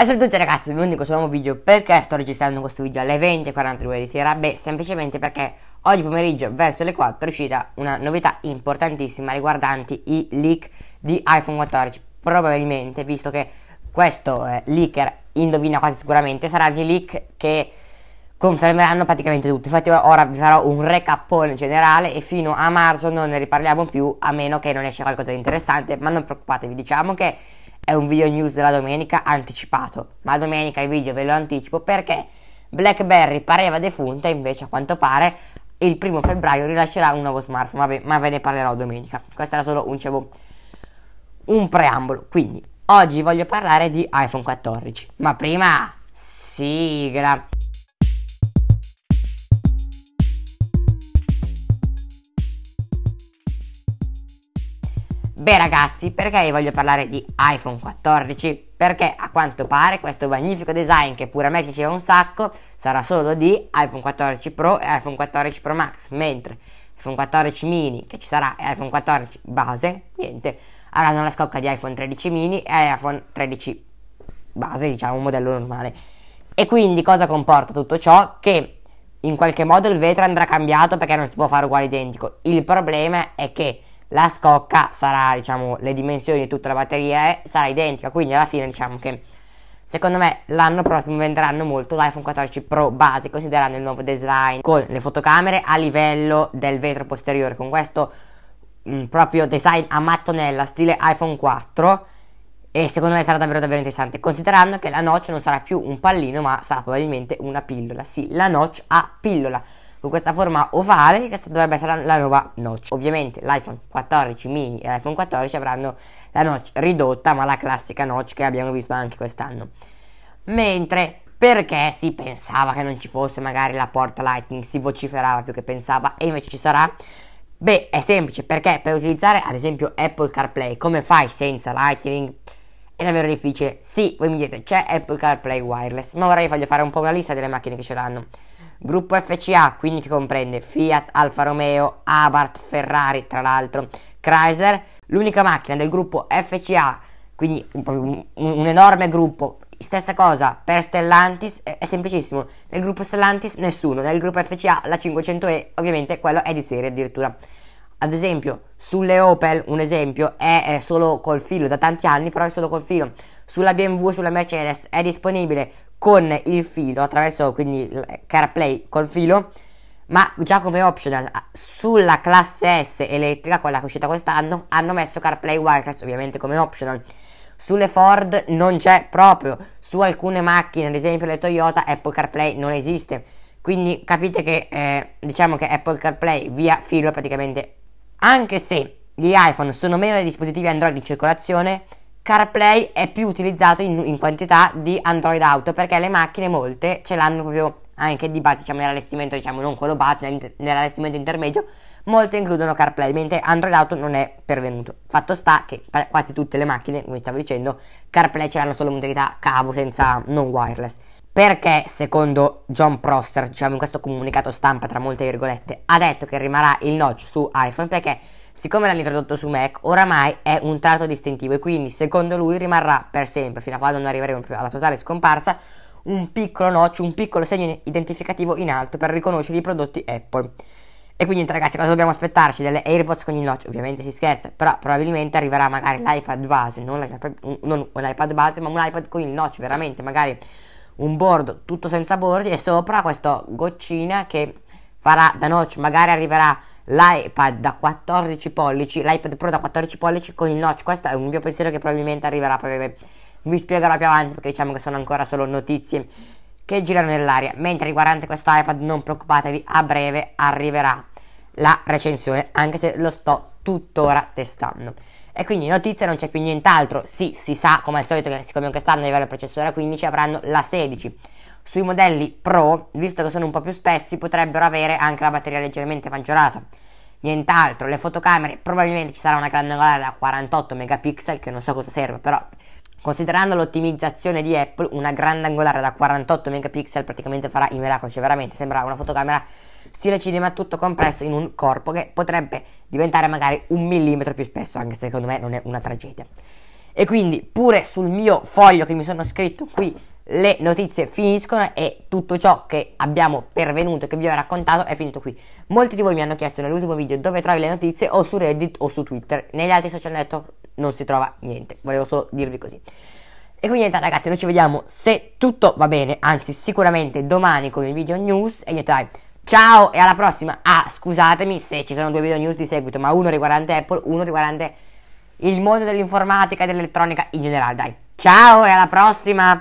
E salve a tutti ragazzi, benvenuti in questo nuovo video Perché sto registrando questo video alle 20.42 di sera? Beh, semplicemente perché oggi pomeriggio verso le 4 è uscita una novità importantissima riguardanti i leak di iPhone 14 Probabilmente, visto che questo eh, leaker indovina quasi sicuramente, saranno i leak che confermeranno praticamente tutto Infatti ora vi farò un recapone generale e fino a marzo non ne riparliamo più A meno che non esce qualcosa di interessante, ma non preoccupatevi, diciamo che è un video news della domenica anticipato, ma domenica il video ve lo anticipo perché BlackBerry pareva defunta, invece a quanto pare il primo febbraio rilascerà un nuovo smartphone, Vabbè, ma ve ne parlerò domenica. Questo era solo un, dicevo, cioè, boh, un preambolo. Quindi, oggi voglio parlare di iPhone 14, ma prima sigla. Beh ragazzi, perché vi voglio parlare di iPhone 14? Perché a quanto pare questo magnifico design che pure a me piaceva un sacco sarà solo di iPhone 14 Pro e iPhone 14 Pro Max, mentre iPhone 14 mini che ci sarà e iPhone 14 base, niente, avranno la scocca di iPhone 13 mini e iPhone 13 base, diciamo un modello normale. E quindi cosa comporta tutto ciò? Che in qualche modo il vetro andrà cambiato perché non si può fare uguale identico. Il problema è che la scocca sarà, diciamo, le dimensioni di tutta la batteria è, sarà identica, quindi alla fine diciamo che Secondo me l'anno prossimo venderanno molto l'iPhone 14 Pro base, considerando il nuovo design con le fotocamere a livello del vetro posteriore, con questo mh, mm, proprio design a mattonella stile iPhone 4 e secondo me sarà davvero davvero interessante, considerando che la notch non sarà più un pallino ma sarà probabilmente una pillola, sì, la notch a pillola con questa forma ovale che dovrebbe essere la nuova notch. Ovviamente l'iPhone 14 mini e l'iPhone 14 avranno la notch ridotta, ma la classica notch che abbiamo visto anche quest'anno. Mentre perché si pensava che non ci fosse magari la porta Lightning, si vociferava più che pensava e invece ci sarà. Beh, è semplice perché per utilizzare ad esempio Apple CarPlay, come fai senza Lightning? È davvero difficile. Sì, voi mi dite c'è Apple CarPlay wireless, ma vorrei fargli fare un po' una lista delle macchine che ce l'hanno. Gruppo FCA, quindi che comprende Fiat, Alfa Romeo, Abarth, Ferrari, tra l'altro, Chrysler. L'unica macchina del gruppo FCA, quindi un, un enorme gruppo Stessa cosa per Stellantis, è, è, semplicissimo. Nel gruppo Stellantis nessuno, nel gruppo FCA la 500E ovviamente quello è di serie addirittura. Ad esempio, sulle Opel, un esempio, è, è solo col filo da tanti anni, però è solo col filo. Sulla BMW, sulla Mercedes è disponibile con il filo, attraverso quindi CarPlay col filo, ma già come optional sulla classe S elettrica, quella che è uscita quest'anno, hanno messo CarPlay wireless ovviamente come optional. Sulle Ford non c'è proprio, su alcune macchine, ad esempio le Toyota, Apple CarPlay non esiste. Quindi capite che eh, diciamo che Apple CarPlay via filo praticamente, anche se gli iPhone sono meno dei dispositivi Android in circolazione, CarPlay è più utilizzato in, in quantità di Android Auto perché le macchine molte ce l'hanno proprio anche di base, diciamo nell'allestimento, diciamo non quello base, nell'allestimento intermedio, molte includono CarPlay, mentre Android Auto non è pervenuto. Fatto sta che quasi tutte le macchine, come stavo dicendo, CarPlay ce l'hanno solo in modalità cavo senza non wireless. Perché, secondo John Prosser, diciamo in questo comunicato stampa tra molte virgolette, ha detto che rimarrà il notch su iPhone perché siccome l'hanno introdotto su Mac, oramai è un tratto distintivo e quindi secondo lui rimarrà per sempre, fino a quando non arriveremo più alla totale scomparsa, un piccolo notch, un piccolo segno identificativo in alto per riconoscere i prodotti Apple. E quindi ragazzi cosa dobbiamo aspettarci? Delle AirPods con il notch? Ovviamente si scherza, però probabilmente arriverà magari l'iPad base, non, non un iPad base, ma un iPad con il notch, veramente magari un bordo tutto senza bordi e sopra questa goccina che farà da notch, magari arriverà l'iPad da 14 pollici, l'iPad Pro da 14 pollici con il notch. Questo è un mio pensiero che probabilmente arriverà, probabilmente vi spiegherò più avanti perché diciamo che sono ancora solo notizie che girano nell'aria. Mentre riguardante questo iPad non preoccupatevi, a breve arriverà la recensione, anche se lo sto tuttora testando. E quindi notizia non c'è più nient'altro. Sì, si sa come al solito che siccome quest'anno a livello processore 15 avranno la 16. Sui modelli Pro, visto che sono un po' più spessi, potrebbero avere anche la batteria leggermente maggiorata. Nient'altro, le fotocamere probabilmente ci sarà una grande angolare da 48 megapixel, che non so cosa serve, però Considerando l'ottimizzazione di Apple, una grande angolare da 48 megapixel praticamente farà i miracoli, cioè veramente sembra una fotocamera stile cinema tutto compresso in un corpo che potrebbe diventare magari un millimetro più spesso, anche se secondo me non è una tragedia. E quindi pure sul mio foglio che mi sono scritto qui le notizie finiscono e tutto ciò che abbiamo pervenuto e che vi ho raccontato è finito qui. Molti di voi mi hanno chiesto nell'ultimo video dove trovi le notizie o su Reddit o su Twitter. Negli altri social network non si trova niente, volevo solo dirvi così. E quindi niente ragazzi, noi ci vediamo se tutto va bene, anzi sicuramente domani con il video news e niente dai. Ciao e alla prossima. Ah, scusatemi se ci sono due video news di seguito, ma uno riguardante Apple, uno riguardante il mondo dell'informatica e dell'elettronica in generale. Dai, ciao e alla prossima.